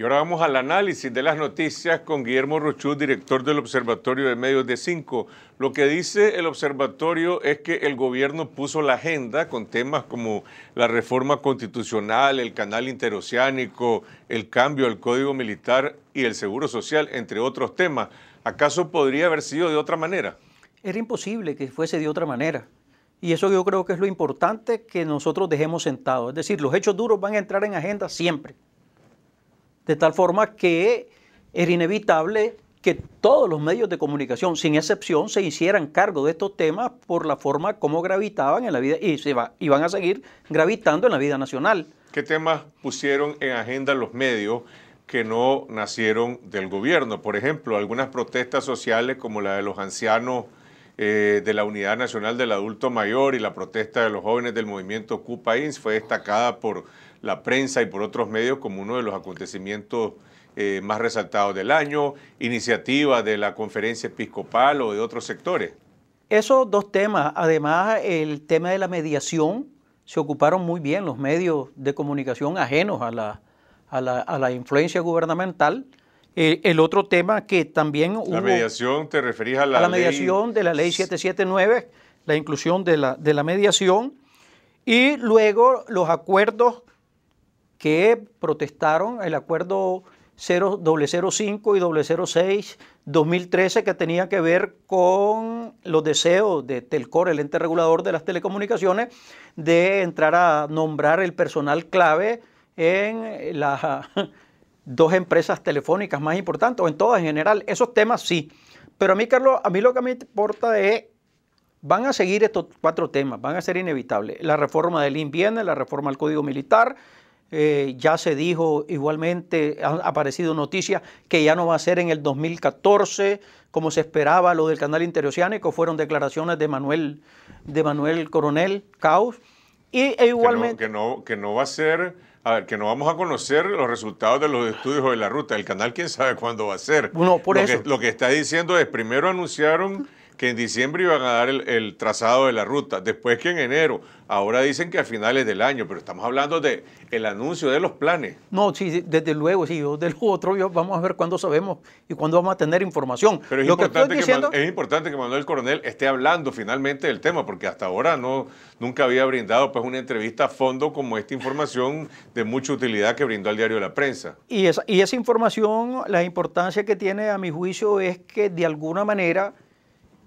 Y ahora vamos al análisis de las noticias con Guillermo Rochú, director del Observatorio de Medios de Cinco. Lo que dice el observatorio es que el gobierno puso la agenda con temas como la reforma constitucional, el canal interoceánico, el cambio al código militar y el seguro social, entre otros temas. ¿Acaso podría haber sido de otra manera? Era imposible que fuese de otra manera. Y eso yo creo que es lo importante que nosotros dejemos sentado. Es decir, los hechos duros van a entrar en agenda siempre. De tal forma que era inevitable que todos los medios de comunicación, sin excepción, se hicieran cargo de estos temas por la forma como gravitaban en la vida y se iban a seguir gravitando en la vida nacional. ¿Qué temas pusieron en agenda los medios que no nacieron del gobierno? Por ejemplo, algunas protestas sociales como la de los ancianos eh, de la Unidad Nacional del Adulto Mayor y la protesta de los jóvenes del movimiento cupa INS fue destacada por la prensa y por otros medios como uno de los acontecimientos eh, más resaltados del año, iniciativa de la conferencia episcopal o de otros sectores. Esos dos temas, además el tema de la mediación, se ocuparon muy bien los medios de comunicación ajenos a la, a la, a la influencia gubernamental eh, el otro tema que también hubo... La mediación, te referís a la la mediación de la ley 779, la inclusión de la, de la mediación, y luego los acuerdos que protestaron, el acuerdo 005 y 006 2013 que tenía que ver con los deseos de Telcor, el ente regulador de las telecomunicaciones, de entrar a nombrar el personal clave en la dos empresas telefónicas más importantes, o en todas en general, esos temas sí. Pero a mí, Carlos, a mí lo que me importa es, van a seguir estos cuatro temas, van a ser inevitables. La reforma del IN la reforma al Código Militar, eh, ya se dijo igualmente, ha aparecido noticia, que ya no va a ser en el 2014, como se esperaba lo del canal interoceánico, fueron declaraciones de Manuel, de Manuel Coronel Caos. Y igualmente... que no, que no va a ser a ver, que no vamos a conocer los resultados de los estudios de la ruta. El canal, quién sabe cuándo va a ser. No, por eso. lo que está diciendo es, primero anunciaron que en diciembre iban a dar el, trazado de la ruta, después que en enero. Ahora dicen que a finales del año, pero estamos hablando de anuncio de los planes. No, sí, desde luego, sí, desde luego, otro vamos a ver cuándo sabemos y cuándo vamos a tener información. Pero es, lo importante, que, es importante que Manuel Coronel esté hablando finalmente del tema, porque hasta ahora no, nunca había brindado pues, una entrevista a fondo como esta información de mucha utilidad que brindó al diario de la prensa. Y y esa información, la importancia que tiene a mi juicio es que de alguna manera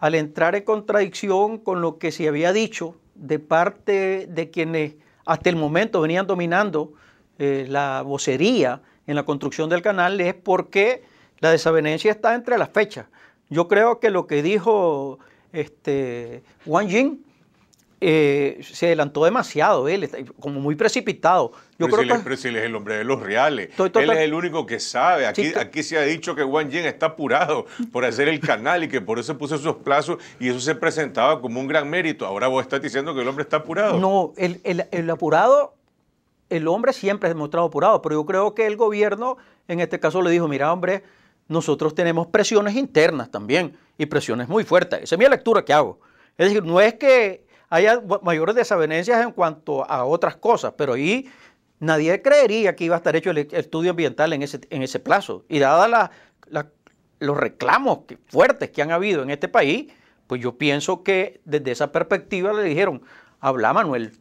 al entrar en contradicción con lo que se había dicho de parte de quienes hasta el momento venían dominando eh, la vocería en la construcción del canal, es porque la desavenencia está entre las fechas. Yo creo que lo que dijo este, Wang Jing eh, se adelantó demasiado él, como muy precipitado. Yo pero creo si él es el hombre de los reales. él es el único que sabe. Aquí, aquí se ha dicho que Wang Jin está apurado por hacer el canal y que por eso puso esos plazos y eso se presentaba como un gran mérito. Ahora vos estás diciendo que el hombre está apurado. No, el, el apurado el hombre siempre ha demostrado apurado, pero yo creo que el gobierno en este caso le dijo, mira hombre, nosotros tenemos presiones internas también y presiones muy fuertes. Esa es mi lectura que hago. Es decir, no es que hay mayores desavenencias en cuanto a otras cosas, pero ahí nadie creería que iba a estar hecho el e, estudio ambiental en ese, en ese plazo. Y dada los reclamos fuertes que han habido en este país, pues yo pienso que desde esa perspectiva le dijeron, habla Manuel,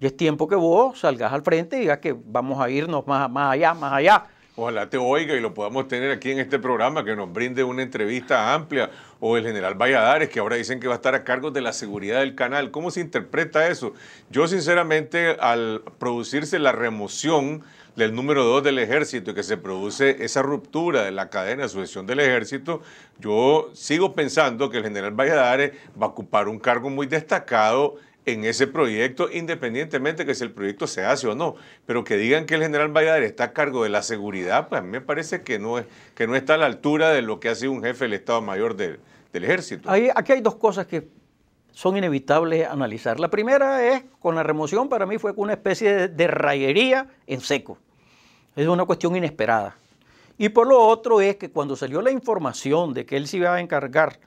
ya es tiempo que vos salgas al frente y digas que vamos a irnos más allá, más allá. Ojalá te oiga y lo podamos tener aquí en este programa, que nos brinde una entrevista amplia, o el general Valladares, que ahora dicen que va a estar a cargo de la seguridad del canal. ¿Cómo se interpreta eso? Yo, sinceramente, al producirse la remoción del número 2 del ejército y que se produce esa ruptura de la cadena de sucesión del ejército, yo sigo pensando que el general Valladares va a ocupar un cargo muy destacado en ese proyecto, independientemente que si el proyecto se hace o no. Pero que digan que el general Valladares está a cargo de la seguridad, pues a mí me parece que no, es, que no está a la altura de lo que ha sido un jefe del Estado Mayor del Ejército. aquí hay dos cosas que son inevitables analizar. La primera es, con la remoción para mí fue una especie de rayería en seco. Es una cuestión inesperada. Y por lo otro es que cuando salió la información de que él se iba a encargar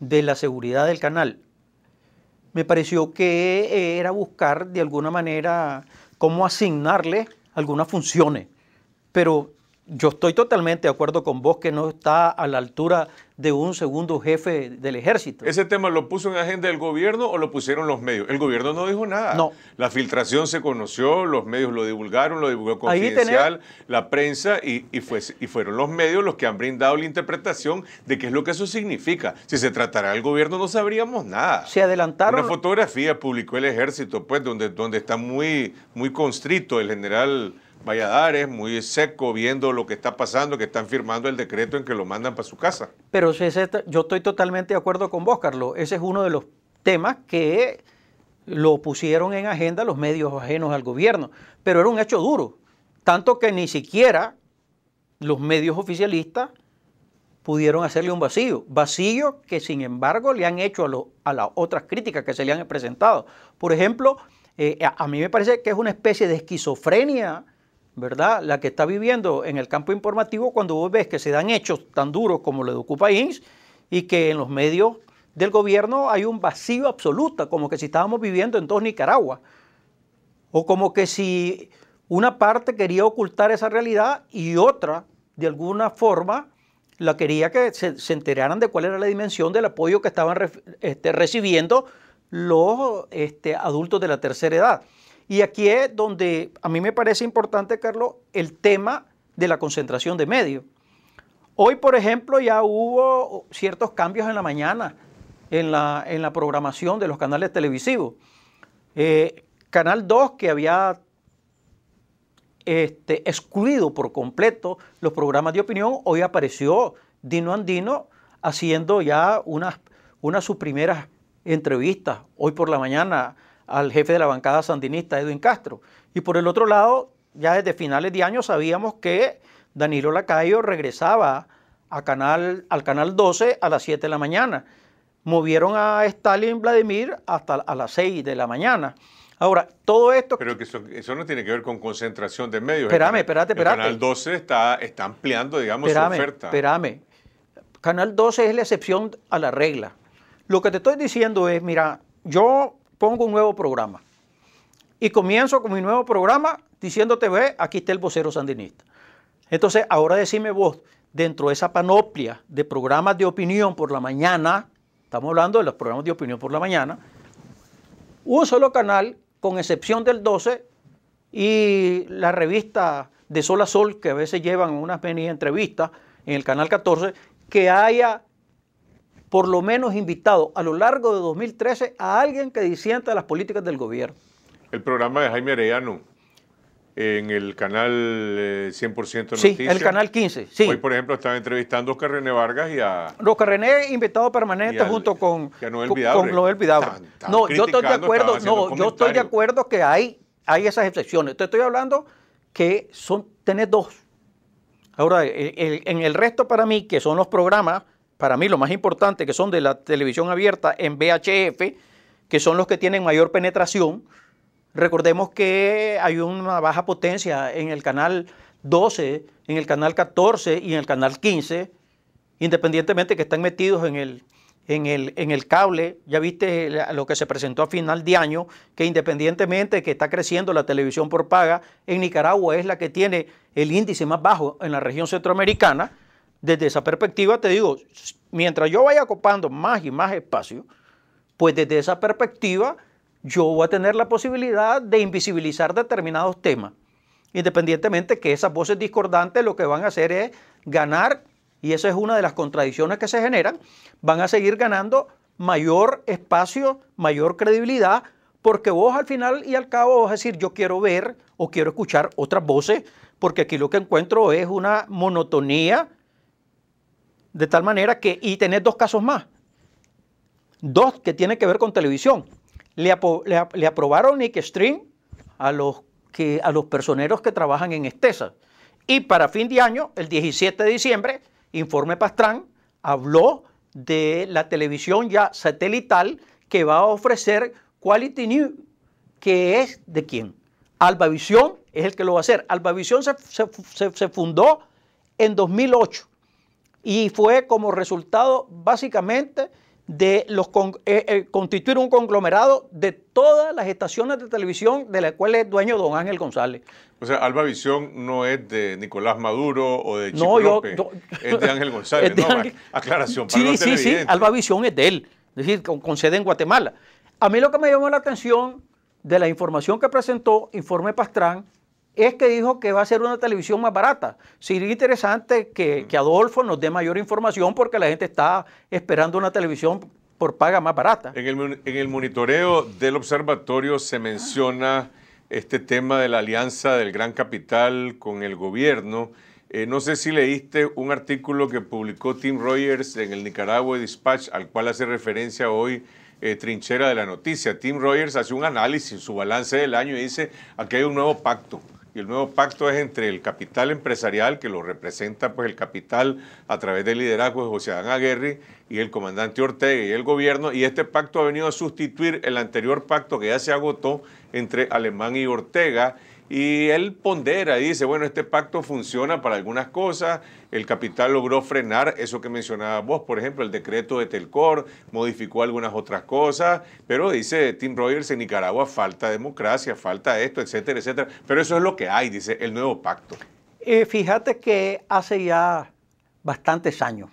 de la seguridad del canal me pareció que eh, era buscar de alguna manera cómo asignarle algunas funciones, pero yo estoy totalmente de acuerdo con vos que no está a la altura de un segundo jefe del ejército. ¿Ese tema lo puso en agenda el gobierno o lo pusieron los medios? El gobierno no dijo nada. No. La filtración se conoció, los medios lo divulgaron, lo divulgó confidencial, la prensa y, fueron los medios los que han brindado la interpretación de qué es lo que eso significa. Si se tratara del gobierno no sabríamos nada. Se adelantaron. Una fotografía publicó el ejército, pues, donde, está muy, muy constrito el general es muy seco, viendo lo que está pasando, que están firmando el decreto en que lo mandan para su casa. Pero yo estoy totalmente de acuerdo con vos, Carlos. Ese es uno de los temas que lo pusieron en agenda los medios ajenos al gobierno. Pero era un hecho duro, tanto que ni siquiera los medios oficialistas pudieron hacerle un vacío, vacío que sin embargo le han hecho a, las otras críticas que se le han presentado. Por ejemplo, eh, a mí me parece que es una especie de esquizofrenia ¿verdad? La que está viviendo en el campo informativo cuando vos ves que se dan hechos tan duros como lo de Ocupa Ins y que en los medios del gobierno hay un vacío absoluto, como que si estábamos viviendo en dos Nicaragua, o como que si una parte quería ocultar esa realidad y otra, de alguna forma, la quería que se, enteraran de cuál era la dimensión del apoyo que estaban este, recibiendo los este, adultos de la tercera edad. Y aquí es donde a mí me parece importante, Carlos, el tema de la concentración de medios. Hoy, por ejemplo, ya hubo ciertos cambios en la mañana en la, programación de los canales televisivos. Eh, Canal 2, que había este, excluido por completo los programas de opinión, hoy apareció Dino Andino haciendo ya unas, unas sus primeras entrevistas, hoy por la mañana al jefe de la bancada sandinista, Edwin Castro. Y por el otro lado, ya desde finales de año sabíamos que Danilo Lacayo regresaba a canal, al canal 12 a las 7 de la mañana. Movieron a Stalin Vladimir hasta a las 6 de la mañana. Ahora, todo esto. Pero que eso, no tiene que ver con concentración de medios. Espérame, espérate, espérate. El canal 12 está, está ampliando, digamos, su oferta. Espérame. Canal 12 es la excepción a la regla. Lo que te estoy diciendo es: mira, yo pongo un nuevo programa. Y comienzo con mi nuevo programa diciéndote, ve, aquí está el vocero sandinista. Entonces, ahora decime vos, dentro de esa panoplia de programas de opinión por la mañana, estamos hablando de los programas de opinión por la mañana, un solo canal, con excepción del 12, y la revista de Sol a Sol, que a veces llevan unas mini entrevistas en el canal 14, que haya por lo menos invitado a lo largo de 2013 a alguien que disienta las políticas del gobierno. El programa de Jaime Arellano en el canal 100% eh, Noticias. Sí, el canal 15, sí. Hoy, por ejemplo, estaba entrevistando a Oscar René Vargas y a... Oscar René, invitado permanente junto con, con Noel Vidal. No, yo estoy de acuerdo, no, yo estoy de acuerdo que hay, hay esas excepciones. Te estoy hablando que son, tenés dos. Ahora, en el resto para mí, que son los programas para mí lo más importante, que son de la televisión abierta en VHF, que son los que tienen mayor penetración. Recordemos que hay una baja potencia en el canal 12, en el canal 14 y en el canal 15, independientemente que están metidos en el, el, en el cable. Ya viste lo que se presentó a final de año, que independientemente que está creciendo la televisión por paga, en Nicaragua es la que tiene el índice más bajo en la región centroamericana desde esa perspectiva te digo, mientras yo vaya ocupando más y más espacio, pues desde esa perspectiva yo voy a tener la posibilidad de invisibilizar determinados temas, independientemente que esas voces discordantes lo que van a hacer es ganar, y esa es una de las contradicciones que se generan, van a seguir ganando mayor espacio, mayor credibilidad, porque vos al final y al cabo vas a decir, yo quiero ver o quiero escuchar otras voces, porque aquí lo que encuentro es una monotonía de tal manera que, y tenés dos casos más, dos que tienen que ver con televisión. Le, aprobaron Nick Stream a los, que, a los personeros que trabajan en Estesa. Y para fin de año, el 17 de diciembre, Informe Pastrán habló de la televisión ya satelital que va a ofrecer Quality News, que es de quién? Albavisión es el que lo va a hacer. Albavisión Visión se, se fundó en 2008 y fue como resultado básicamente de los eh, eh, constituir un conglomerado de todas las estaciones de televisión de las cuales es dueño don Ángel González. O sea, Alba Visión no es de Nicolás Maduro o de Chico no, yo, es de Ángel González, ¿no? Aclaración para Sí, los sí, sí, Alba Visión es de él, es decir, con, con sede en Guatemala. A mí lo que me llamó la atención de la información que presentó Informe Pastrán es que dijo que va a ser una televisión más barata. Sería interesante que, Adolfo nos dé mayor información porque la gente está esperando una televisión por paga más barata. En el, monitoreo del observatorio se menciona este tema de la alianza del gran capital con el gobierno. Eh, no sé si leíste un artículo que publicó Tim Rogers en el Nicaragua Dispatch, al cual hace referencia hoy eh, Trinchera de la Noticia. Tim Rogers hace un análisis, su balance del año y dice, aquí hay un nuevo pacto y el nuevo pacto es entre el capital empresarial, que lo representa pues el capital a través del liderazgo de José Adán Aguirre y el comandante Ortega y el gobierno, y este pacto ha venido a sustituir el anterior pacto que ya se agotó entre Alemán y Ortega, y él pondera y dice, bueno, este pacto funciona para algunas cosas, el capital logró frenar eso que mencionaba vos, por ejemplo, el decreto de Telcor, modificó algunas otras cosas, pero dice Tim Rogers en Nicaragua falta democracia, falta esto, etcétera, etcétera. Pero eso es lo que hay, dice el nuevo pacto. Eh, fíjate que hace ya bastantes años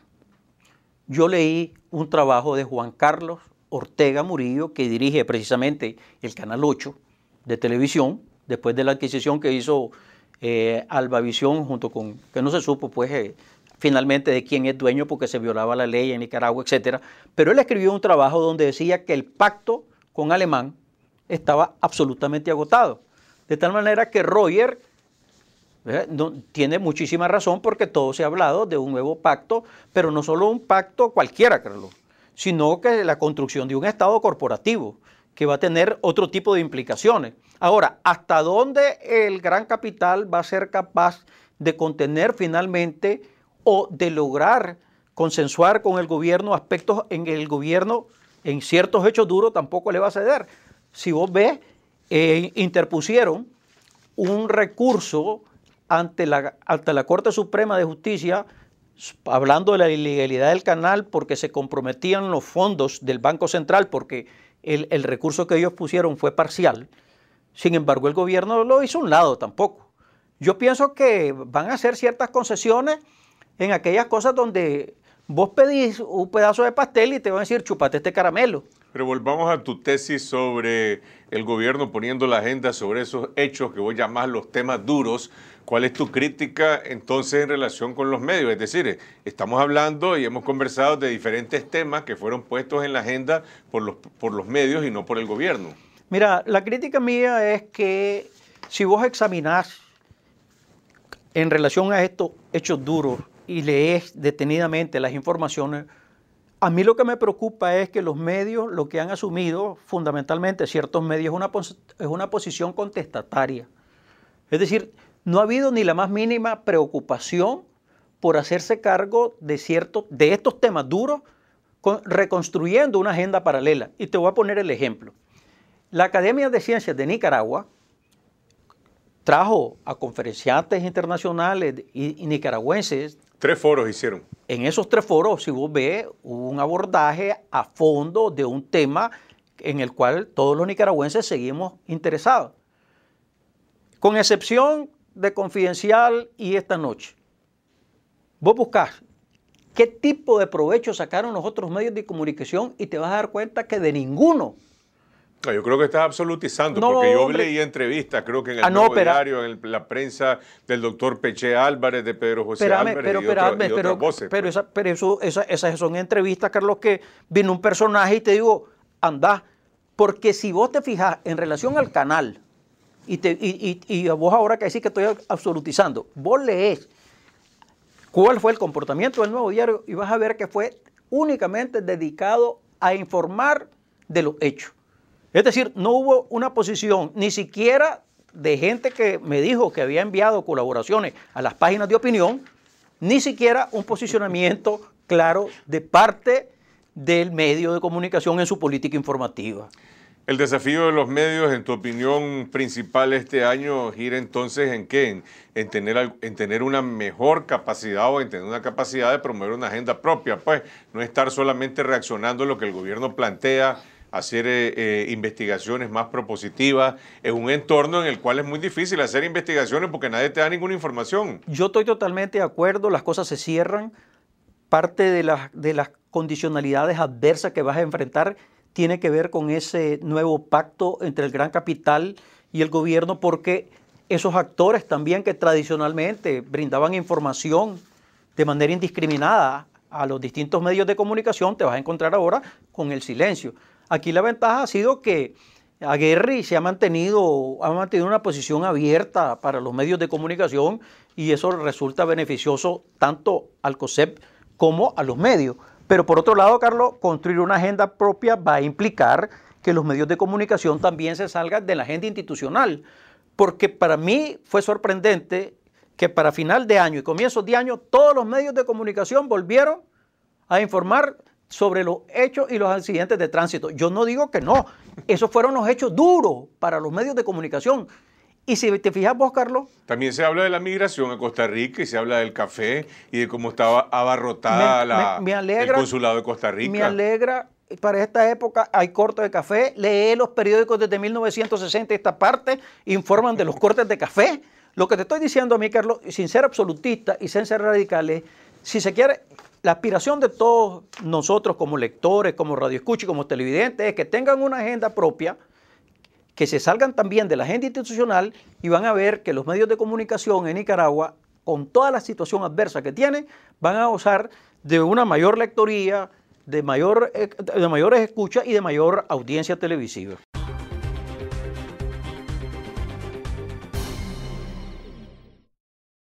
yo leí un trabajo de Juan Carlos Ortega Murillo, que dirige precisamente el Canal 8 de televisión, después de la adquisición que hizo eh, Albavisión junto con, que no se supo pues eh, finalmente de quién es dueño porque se violaba la ley en Nicaragua, etc. Pero él escribió un trabajo donde decía que el pacto con Alemán estaba absolutamente agotado. De tal manera que Roger eh, tiene muchísima razón porque todo se ha hablado de un nuevo pacto, pero no solo un pacto cualquiera, Carlos, sino que la construcción de un Estado corporativo que va a tener otro tipo de implicaciones. Ahora, ¿hasta dónde el gran capital va a ser capaz de contener finalmente o de lograr consensuar con el gobierno aspectos en el gobierno en ciertos hechos duros tampoco le va a ceder? Si vos ves, eh, interpusieron un recurso ante la, ante la Corte Suprema de Justicia hablando de la ilegalidad del canal porque se comprometían los fondos del Banco Central porque el, recurso que ellos pusieron fue parcial. Sin embargo, el gobierno lo hizo un lado tampoco. Yo pienso que van a hacer ciertas concesiones en aquellas cosas donde Vos pedís un pedazo de pastel y te van a decir, chupate este caramelo. Pero volvamos a tu tesis sobre el gobierno poniendo la agenda sobre esos hechos que vos llamás los temas duros. ¿Cuál es tu crítica entonces en relación con los medios? Es decir, estamos hablando y hemos conversado de diferentes temas que fueron puestos en la agenda por los, por los medios y no por el gobierno. Mira, la crítica mía es que si vos examinás en relación a estos hechos duros, y lees detenidamente las informaciones, a mí lo que me preocupa es que los medios lo que han asumido, fundamentalmente ciertos medios, es una posición contestataria. Es decir, no ha habido ni la más mínima preocupación por hacerse cargo de, cierto de estos temas duros, reconstruyendo una agenda paralela. Y te voy a poner el ejemplo. La Academia de Ciencias de Nicaragua trajo a conferenciantes internacionales y nicaragüenses Tres foros hicieron. En esos tres foros, si vos ves, hubo un abordaje a fondo de un tema en el cual todos los nicaragüenses seguimos interesados. Con excepción de Confidencial y esta noche. Vos buscas qué tipo de provecho sacaron los otros medios de comunicación y te vas a dar cuenta que de ninguno yo creo que estás absolutizando, porque yo leí entrevistas, creo que en el ah, Nuevo diario, en la prensa del doctor Peche Álvarez, de Pedro José Álvarez pero, pero, Pero, esas son entrevistas, Carlos, que vino un personaje y te digo, anda, porque si vos te fijas en relación al canal, y, te, vos ahora que decís que estoy absolutizando, vos lees cuál fue el comportamiento del nuevo diario y vas a ver que fue únicamente dedicado a informar de los hechos. Es decir, no hubo una posición ni siquiera de gente que me dijo que había enviado colaboraciones a las páginas de opinión, ni siquiera un posicionamiento claro de parte del medio de comunicación en su política informativa. El desafío de los medios, en tu opinión principal este año, gira entonces en qué? En, tener, en tener una mejor capacidad o en tener una capacidad de promover una agenda propia, pues no estar solamente reaccionando a lo que el gobierno plantea hacer eh, eh, investigaciones más propositivas en un entorno en el cual es muy difícil hacer investigaciones porque nadie te da ninguna información. Yo estoy totalmente de acuerdo, las cosas se cierran, parte de las, de las condicionalidades adversas que vas a enfrentar tiene que ver con ese nuevo pacto entre el gran capital y el gobierno porque esos actores también que tradicionalmente brindaban información de manera indiscriminada a los distintos medios de comunicación, te vas a encontrar ahora con el silencio. Aquí la ventaja ha sido que Aguirre se ha mantenido, ha mantenido una posición abierta para los medios de comunicación y eso resulta beneficioso tanto al COSEP como a los medios. Pero por otro lado, Carlos, construir una agenda propia va a implicar que los medios de comunicación también se salgan de la agenda institucional. Porque para mí fue sorprendente que para final de año y comienzos de año todos los medios de comunicación volvieron a informar sobre los hechos y los accidentes de tránsito. Yo no digo que no, esos fueron los hechos duros para los medios de comunicación. Y si te fijas vos, Carlos. También se habla de la migración a Costa Rica y se habla del café y de cómo estaba abarrotada la, el consulado de Costa Rica. Me alegra, para esta época hay cortes de café. Lee los periódicos desde 1960 esta parte, informan de los cortes de café. Lo que te estoy diciendo a mí, Carlos, sin ser absolutista y sin ser radicales, si se quiere, la aspiración de todos nosotros como lectores, como radioescuchas, como televidentes, es que tengan una agenda propia, que se salgan también de la agenda institucional y van a ver que los medios de comunicación en Nicaragua, con toda la situación adversa que tienen, van a gozar de una mayor lectoría, de, mayor, eh, de mayores escuchas y de mayor audiencia televisiva.